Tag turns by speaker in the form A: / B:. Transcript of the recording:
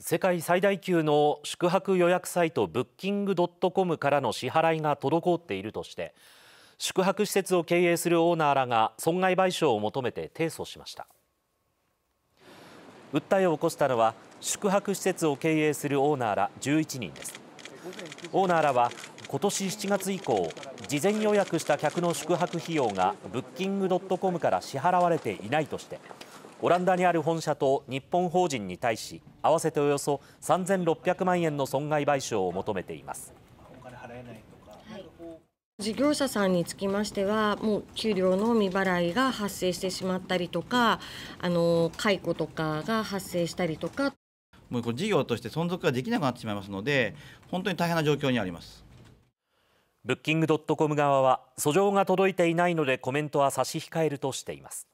A: 世界最大級の宿泊予約サイトブッキングドットコムからの支払いが滞っているとして宿泊施設を経営するオーナーらが損害賠償を求めて提訴しました訴えを起こしたのは宿泊施設を経営するオーナーら11人ですオーナーらは今年7月以降事前予約した客の宿泊費用がブッキングドットコムから支払われていないとしてオランダにある本社と日本法人に対し合わせておよそ3600万円の損害賠償を求めています。
B: 事業者さんにつきましては、もう給料の未払いが発生してしまったりとか、あの解雇とかが発生したりとか、
C: もうこれ事業として存続ができなくなってしまいますので、本当に大変な状況にあります。
A: ブッキングドットコム側は、訴状が届いていないのでコメントは差し控えるとしています。